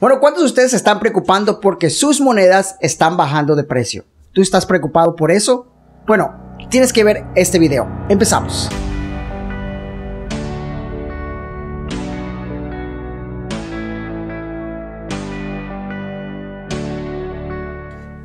Bueno, ¿cuántos de ustedes están preocupando porque sus monedas están bajando de precio? ¿Tú estás preocupado por eso? Bueno, tienes que ver este video. Empezamos.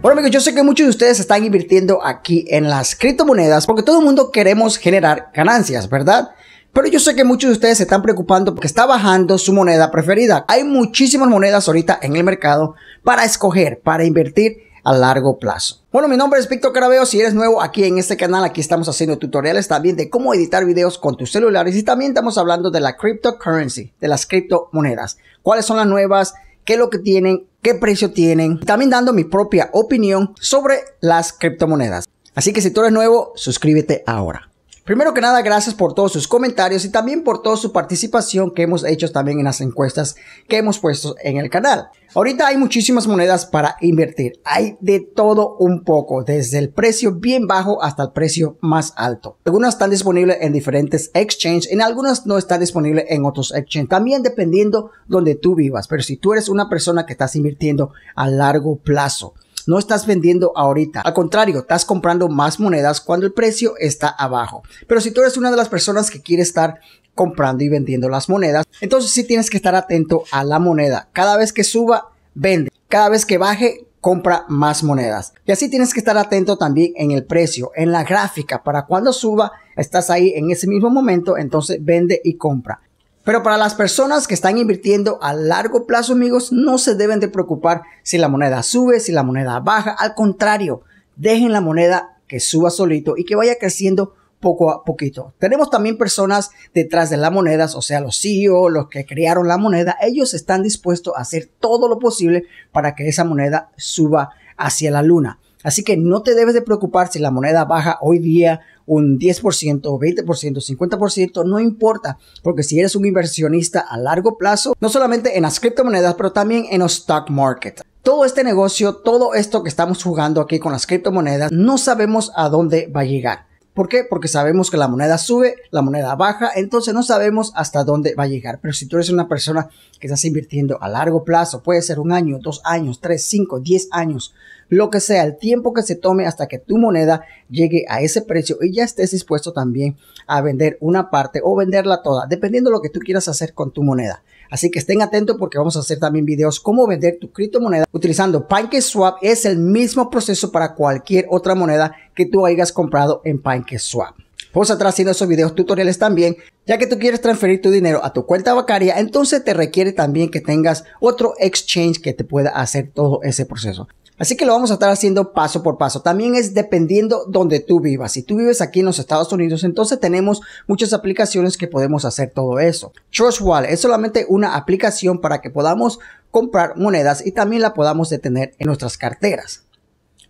Bueno amigos, yo sé que muchos de ustedes están invirtiendo aquí en las criptomonedas porque todo el mundo queremos generar ganancias, ¿verdad? Pero yo sé que muchos de ustedes se están preocupando porque está bajando su moneda preferida. Hay muchísimas monedas ahorita en el mercado para escoger, para invertir a largo plazo. Bueno, mi nombre es Víctor Carabeo. Si eres nuevo aquí en este canal, aquí estamos haciendo tutoriales también de cómo editar videos con tus celulares y también estamos hablando de la cryptocurrency, de las criptomonedas. ¿Cuáles son las nuevas? ¿Qué es lo que tienen? ¿Qué precio tienen? También dando mi propia opinión sobre las criptomonedas. Así que si tú eres nuevo, suscríbete ahora. Primero que nada, gracias por todos sus comentarios y también por toda su participación que hemos hecho también en las encuestas que hemos puesto en el canal. Ahorita hay muchísimas monedas para invertir. Hay de todo un poco, desde el precio bien bajo hasta el precio más alto. Algunas están disponibles en diferentes exchanges, en algunas no están disponibles en otros exchanges. También dependiendo donde tú vivas. Pero si tú eres una persona que estás invirtiendo a largo plazo, no estás vendiendo ahorita. Al contrario, estás comprando más monedas cuando el precio está abajo. Pero si tú eres una de las personas que quiere estar comprando y vendiendo las monedas, entonces sí tienes que estar atento a la moneda. Cada vez que suba, vende. Cada vez que baje, compra más monedas. Y así tienes que estar atento también en el precio, en la gráfica, para cuando suba, estás ahí en ese mismo momento, entonces vende y compra. Pero para las personas que están invirtiendo a largo plazo, amigos, no se deben de preocupar si la moneda sube, si la moneda baja. Al contrario, dejen la moneda que suba solito y que vaya creciendo poco a poquito. Tenemos también personas detrás de las monedas, o sea, los CEO, los que crearon la moneda, ellos están dispuestos a hacer todo lo posible para que esa moneda suba hacia la luna. Así que no te debes de preocupar si la moneda baja hoy día un 10%, 20%, 50%, no importa, porque si eres un inversionista a largo plazo, no solamente en las criptomonedas, pero también en los stock market. Todo este negocio, todo esto que estamos jugando aquí con las criptomonedas, no sabemos a dónde va a llegar. ¿Por qué? Porque sabemos que la moneda sube, la moneda baja, entonces no sabemos hasta dónde va a llegar. Pero si tú eres una persona que estás invirtiendo a largo plazo, puede ser un año, dos años, tres, cinco, diez años, lo que sea, el tiempo que se tome hasta que tu moneda llegue a ese precio y ya estés dispuesto también a vender una parte o venderla toda, dependiendo de lo que tú quieras hacer con tu moneda. Así que estén atentos porque vamos a hacer también videos cómo vender tu criptomoneda utilizando PancakeSwap. Es el mismo proceso para cualquier otra moneda que tú hayas comprado en PancakeSwap. Vamos a estar haciendo esos videos tutoriales también, ya que tú quieres transferir tu dinero a tu cuenta bancaria, entonces te requiere también que tengas otro exchange que te pueda hacer todo ese proceso. Así que lo vamos a estar haciendo paso por paso. También es dependiendo donde tú vivas. Si tú vives aquí en los Estados Unidos, entonces tenemos muchas aplicaciones que podemos hacer todo eso. Trust Wallet es solamente una aplicación para que podamos comprar monedas y también la podamos detener en nuestras carteras.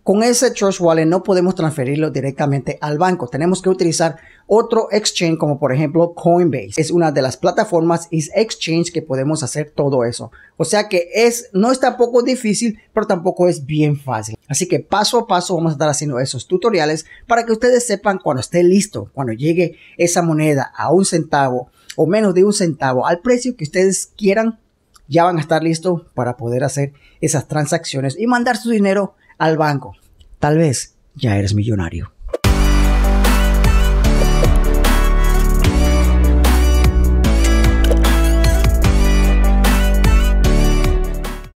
Con ese Trust Wallet no podemos transferirlo directamente al banco. Tenemos que utilizar otro exchange como por ejemplo Coinbase. Es una de las plataformas y exchange que podemos hacer todo eso. O sea que es, no es tampoco difícil, pero tampoco es bien fácil. Así que paso a paso vamos a estar haciendo esos tutoriales para que ustedes sepan cuando esté listo, cuando llegue esa moneda a un centavo o menos de un centavo al precio que ustedes quieran, ya van a estar listos para poder hacer esas transacciones y mandar su dinero al banco. Tal vez ya eres millonario.